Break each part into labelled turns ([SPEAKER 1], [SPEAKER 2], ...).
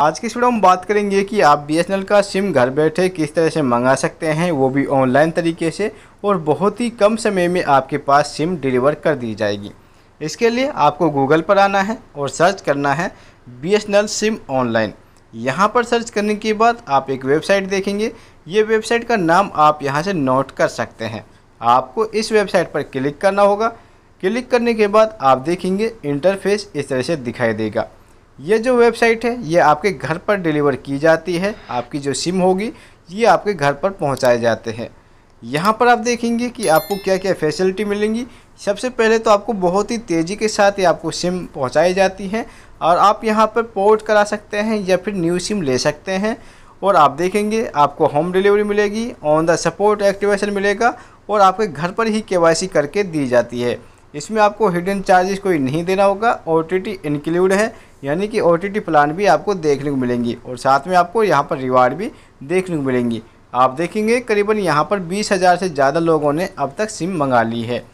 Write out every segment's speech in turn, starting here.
[SPEAKER 1] आज की वीडियो में बात करेंगे कि आप बीएसएनएल का सिम घर बैठे किस तरह से मंगा सकते हैं वो भी ऑनलाइन तरीके से और बहुत ही कम समय में आपके पास सिम डिलीवर कर दी जाएगी इसके लिए आपको गूगल पर आना है और सर्च करना है बी सिम ऑनलाइन यहाँ पर सर्च करने के बाद आप एक वेबसाइट देखेंगे ये वेबसाइट का नाम आप यहाँ से नोट कर सकते हैं आपको इस वेबसाइट पर क्लिक करना होगा क्लिक करने के बाद आप देखेंगे इंटरफेस इस तरह से दिखाई देगा ये जो वेबसाइट है ये आपके घर पर डिलीवर की जाती है आपकी जो सिम होगी ये आपके घर पर पहुंचाए जाते हैं यहाँ पर आप देखेंगे कि आपको क्या क्या फैसिलिटी मिलेंगी सबसे पहले तो आपको बहुत ही तेज़ी के साथ ही आपको सिम पहुँचाई जाती है और आप यहाँ पर पोर्ट करा सकते हैं या फिर न्यू सिम ले सकते हैं और आप देखेंगे आपको होम डिलीवरी मिलेगी ऑन द सपोर्ट एक्टिवेशन मिलेगा और आपके घर पर ही केवाईसी करके दी जाती है इसमें आपको हिडन चार्जेस कोई नहीं देना होगा ओ इंक्लूड है यानी कि ओ प्लान भी आपको देखने को मिलेंगी और साथ में आपको यहाँ पर रिवार्ड भी देखने को मिलेंगी आप देखेंगे करीबन यहाँ पर बीस हज़ार से ज़्यादा लोगों ने अब तक सिम मंगा ली है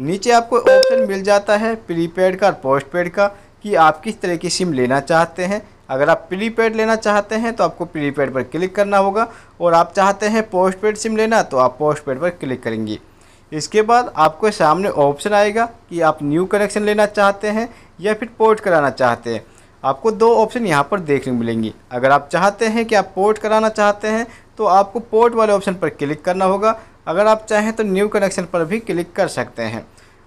[SPEAKER 1] नीचे आपको ऑप्शन मिल जाता है प्रीपेड का और पोस्टपेड का कि आप किस तरह की सिम लेना चाहते हैं अगर आप प्रीपेड लेना चाहते हैं तो आपको प्रीपेड पर क्लिक करना होगा और आप चाहते हैं पोस्टपेड सिम लेना तो आप पोस्टपेड पर क्लिक करेंगी इसके बाद आपके सामने ऑप्शन आएगा कि आप न्यू कनेक्शन लेना चाहते हैं या फिर पोर्ट कराना चाहते हैं आपको दो ऑप्शन यहाँ पर देखने मिलेंगी अगर आप चाहते हैं कि आप पोर्ट कराना चाहते हैं तो आपको पोर्ट वाले ऑप्शन पर क्लिक करना होगा अगर आप चाहें तो न्यू कनेक्शन पर भी क्लिक कर सकते हैं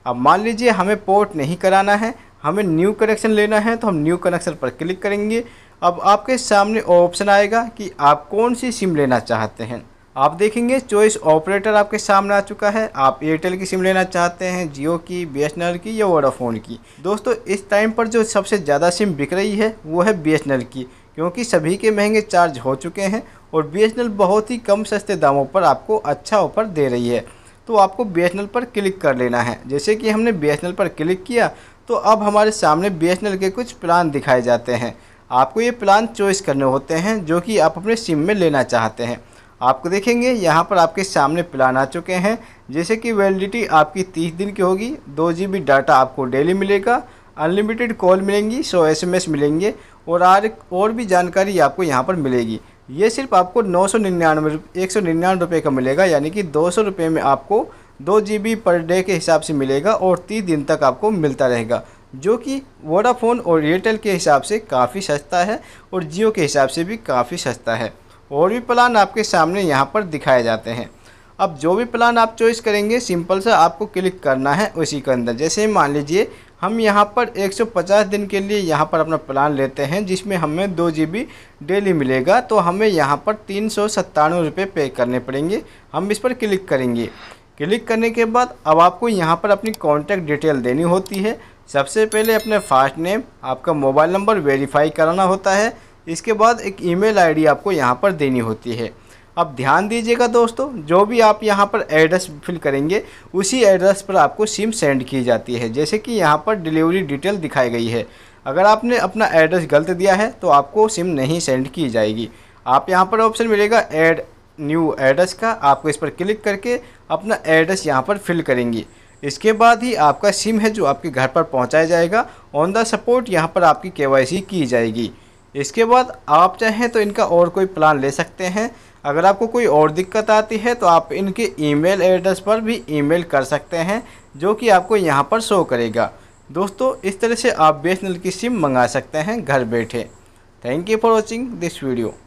[SPEAKER 1] अब मान लीजिए हमें पोर्ट नहीं कराना है हमें न्यू कनेक्शन लेना है तो हम न्यू कनेक्शन पर क्लिक करेंगे अब आपके सामने ऑप्शन आएगा कि आप कौन सी सिम लेना चाहते हैं आप देखेंगे चॉइस ऑपरेटर आपके सामने आ चुका है आप एयरटेल की सिम लेना चाहते हैं जियो की बी की या वोडाफोन की दोस्तों इस टाइम पर जो सबसे ज़्यादा सिम बिक रही है वो है बी की क्योंकि सभी के महंगे चार्ज हो चुके हैं और बी बहुत ही कम सस्ते दामों पर आपको अच्छा ऑफर दे रही है तो आपको बी पर क्लिक कर लेना है जैसे कि हमने बी पर क्लिक किया तो अब हमारे सामने बी के कुछ प्लान दिखाए जाते हैं आपको ये प्लान चॉइस करने होते हैं जो कि आप अपने सिम में लेना चाहते हैं आपको देखेंगे यहाँ पर आपके सामने प्लान आ चुके हैं जैसे कि वैलिडिटी आपकी तीस दिन की होगी दो जी बी डाटा आपको डेली मिलेगा अनलिमिटेड कॉल मिलेंगी सौ एस एम एस मिलेंगे और आर और भी जानकारी आपको यहाँ पर मिलेगी ये सिर्फ आपको नौ सौ निन्यानवे एक सौ निन्यानवे रुपये का मिलेगा यानी कि दो सौ रुपये में आपको दो जी बी पर डे के हिसाब से मिलेगा और तीस दिन तक आपको मिलता रहेगा जो कि वोडाफोन और एयरटेल के हिसाब से काफ़ी सस्ता है और जियो के हिसाब से भी काफ़ी सस्ता है और भी प्लान आपके सामने यहाँ पर दिखाए जाते हैं अब जो भी प्लान आप चॉइस करेंगे सिंपल सा आपको क्लिक करना है उसी के अंदर जैसे मान लीजिए हम यहाँ पर 150 दिन के लिए यहाँ पर अपना प्लान लेते हैं जिसमें हमें दो जी बी डेली मिलेगा तो हमें यहाँ पर तीन सौ सत्तानवे रुपये पे करने पड़ेंगे हम इस पर क्लिक करेंगे क्लिक करने के बाद अब आपको यहाँ पर अपनी कॉन्टैक्ट डिटेल देनी होती है सबसे पहले अपने फास्ट नेम आपका मोबाइल नंबर वेरीफाई कराना होता है इसके बाद एक ईमेल आईडी आपको यहाँ पर देनी होती है अब ध्यान दीजिएगा दोस्तों जो भी आप यहाँ पर एड्रेस फिल करेंगे उसी एड्रेस पर आपको सिम सेंड की जाती है जैसे कि यहाँ पर डिलीवरी डिटेल दिखाई गई है अगर आपने अपना एड्रेस गलत दिया है तो आपको सिम नहीं सेंड की जाएगी आप यहाँ पर ऑप्शन मिलेगा एड न्यू एड्रेस का आपको इस पर क्लिक करके अपना एड्रेस यहाँ पर फिल करेंगी इसके बाद ही आपका सिम है जो आपके घर पर पहुँचाया जाएगा ऑन द सपोर्ट यहाँ पर आपकी के की जाएगी इसके बाद आप चाहें तो इनका और कोई प्लान ले सकते हैं अगर आपको कोई और दिक्कत आती है तो आप इनके ईमेल एड्रेस पर भी ईमेल कर सकते हैं जो कि आपको यहाँ पर शो करेगा दोस्तों इस तरह से आप बी की सिम मंगा सकते हैं घर बैठे thank you for watching this video